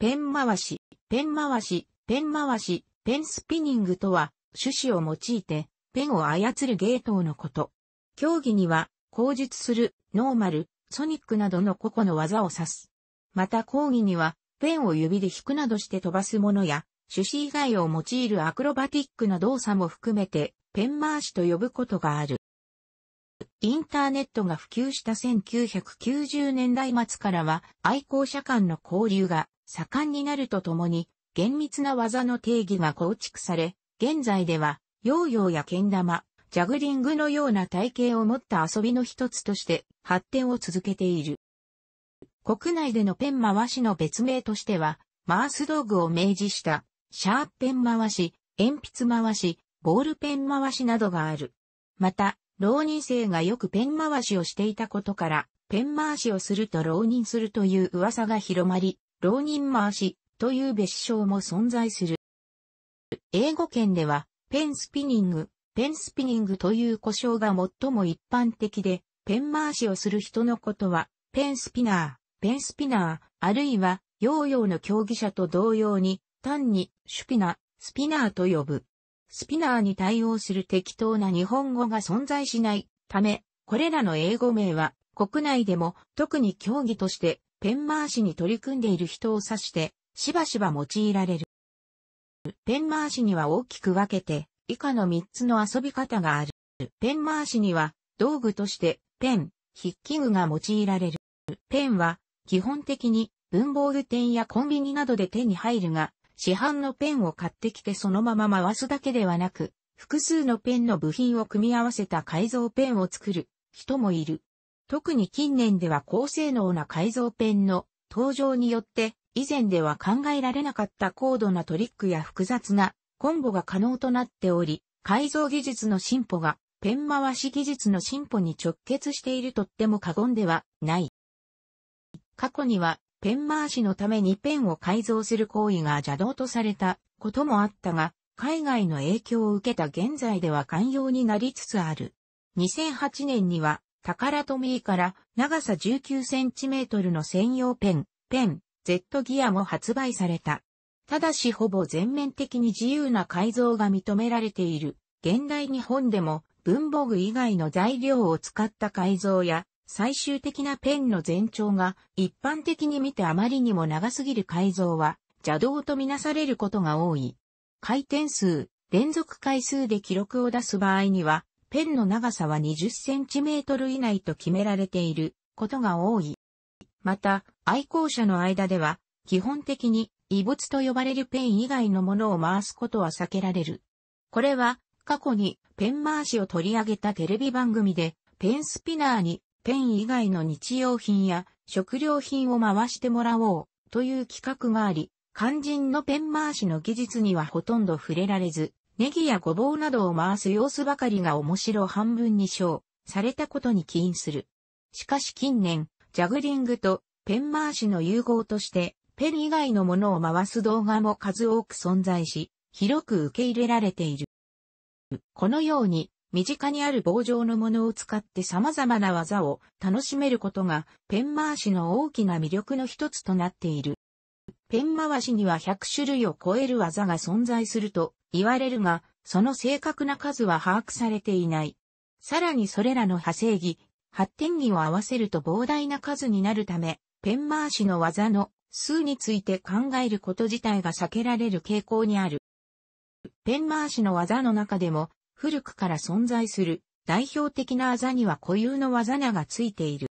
ペン回し、ペン回し、ペン回し、ペンスピニングとは、種子を用いて、ペンを操る芸当のこと。競技には、口述する、ノーマル、ソニックなどの個々の技を指す。また講義には、ペンを指で引くなどして飛ばすものや、種子以外を用いるアクロバティックな動作も含めて、ペン回しと呼ぶことがある。インターネットが普及した1990年代末からは愛好者間の交流が盛んになるとともに、厳密な技の定義が構築され、現在では、ヨーヨーや剣玉、ジャグリングのような体型を持った遊びの一つとして発展を続けている。国内でのペン回しの別名としては、マース道具を明示した、シャープペン回し、鉛筆回し、ボールペン回しなどがある。また、浪人生がよくペン回しをしていたことから、ペン回しをすると浪人するという噂が広まり、浪人回しという別称も存在する。英語圏では、ペンスピニング、ペンスピニングという呼称が最も一般的で、ペン回しをする人のことは、ペンスピナー、ペンスピナー、あるいは、ヨーヨーの競技者と同様に、単に、シュピナ、スピナーと呼ぶ。スピナーに対応する適当な日本語が存在しないため、これらの英語名は、国内でも特に競技としてペン回しに取り組んでいる人を指して、しばしば用いられる。ペン回しには大きく分けて、以下の3つの遊び方がある。ペン回しには、道具として、ペン、筆記具が用いられる。ペンは、基本的に、文房具店やコンビニなどで手に入るが、市販のペンを買ってきてそのまま回すだけではなく、複数のペンの部品を組み合わせた改造ペンを作る人もいる。特に近年では高性能な改造ペンの登場によって、以前では考えられなかった高度なトリックや複雑なコンボが可能となっており、改造技術の進歩がペン回し技術の進歩に直結しているとっても過言ではない。過去にはペン回しのためにペンを改造する行為が邪道とされたこともあったが、海外の影響を受けた現在では寛容になりつつある。2008年にはタカラトミーから長さ19センチメートルの専用ペン、ペン、Z ギアも発売された。ただしほぼ全面的に自由な改造が認められている。現代日本でも文房具以外の材料を使った改造や最終的なペンの全長が一般的に見てあまりにも長すぎる改造は邪道とみなされることが多い。回転数、連続回数で記録を出す場合にはペンの長さは20センチメートル以内と決められていることが多い。また、愛好者の間では、基本的に異物と呼ばれるペン以外のものを回すことは避けられる。これは、過去にペン回しを取り上げたテレビ番組で、ペンスピナーにペン以外の日用品や食料品を回してもらおうという企画があり、肝心のペン回しの技術にはほとんど触れられず、ネギやごぼうなどを回す様子ばかりが面白半分に称されたことに起因する。しかし近年、ジャグリングとペン回しの融合として、ペン以外のものを回す動画も数多く存在し、広く受け入れられている。このように、身近にある棒状のものを使って様々な技を楽しめることが、ペン回しの大きな魅力の一つとなっている。ペン回しには100種類を超える技が存在すると言われるが、その正確な数は把握されていない。さらにそれらの派生儀、発展儀を合わせると膨大な数になるため、ペン回しの技の数について考えること自体が避けられる傾向にある。ペン回しの技の中でも、古くから存在する代表的な技には固有の技名がついている。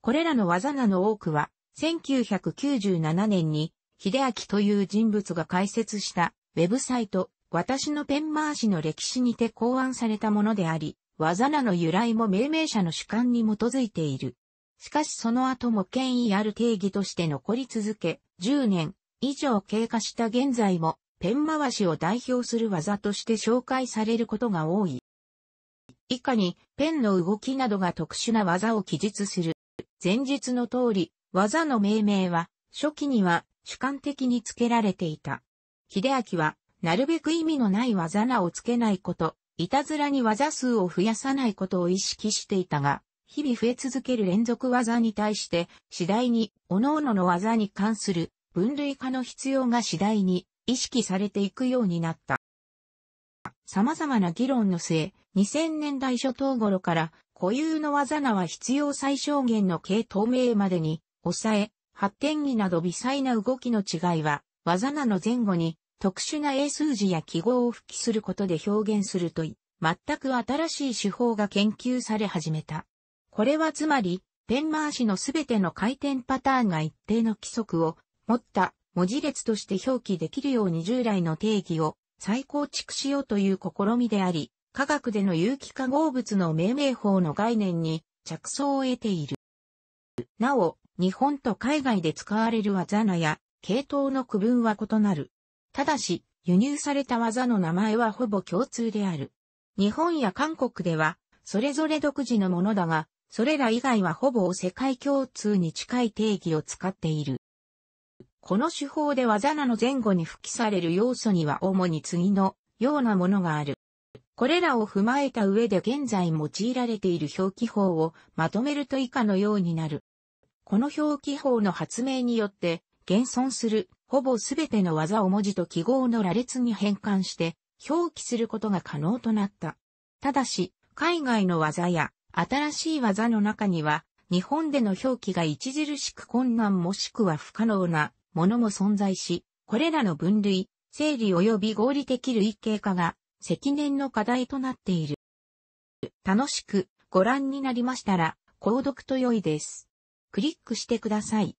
これらの技名の多くは、1997年に、秀明という人物が開設したウェブサイト、私のペン回しの歴史にて考案されたものであり、技名の由来も命名者の主観に基づいている。しかしその後も権威ある定義として残り続け、10年以上経過した現在も、ペン回しを代表する技として紹介されることが多い。以下に、ペンの動きなどが特殊な技を記述する。前述の通り、技の命名は、初期には主観的に付けられていた。秀明は、なるべく意味のない技名をつけないこと、いたずらに技数を増やさないことを意識していたが、日々増え続ける連続技に対して、次第に、各々の技に関する分類化の必要が次第に意識されていくようになった。様々な議論の末、2000年代初頭頃から固有の技名は必要最小限の系統名までに抑え、発展技など微細な動きの違いは、技名の前後に特殊な英数字や記号を復帰することで表現するとい、全く新しい手法が研究され始めた。これはつまり、ペン回しのすべての回転パターンが一定の規則を持った文字列として表記できるように従来の定義を再構築しようという試みであり、科学での有機化合物の命名法の概念に着想を得ている。なお、日本と海外で使われる技名や系統の区分は異なる。ただし、輸入された技の名前はほぼ共通である。日本や韓国では、それぞれ独自のものだが、それら以外はほぼ世界共通に近い定義を使っている。この手法で技なの前後に付記される要素には主に次のようなものがある。これらを踏まえた上で現在用いられている表記法をまとめると以下のようになる。この表記法の発明によって現存するほぼすべての技を文字と記号の羅列に変換して表記することが可能となった。ただし、海外の技や新しい技の中には、日本での表記が著しく困難もしくは不可能なものも存在し、これらの分類、整理及び合理的類型化が積年の課題となっている。楽しくご覧になりましたら、購読と良いです。クリックしてください。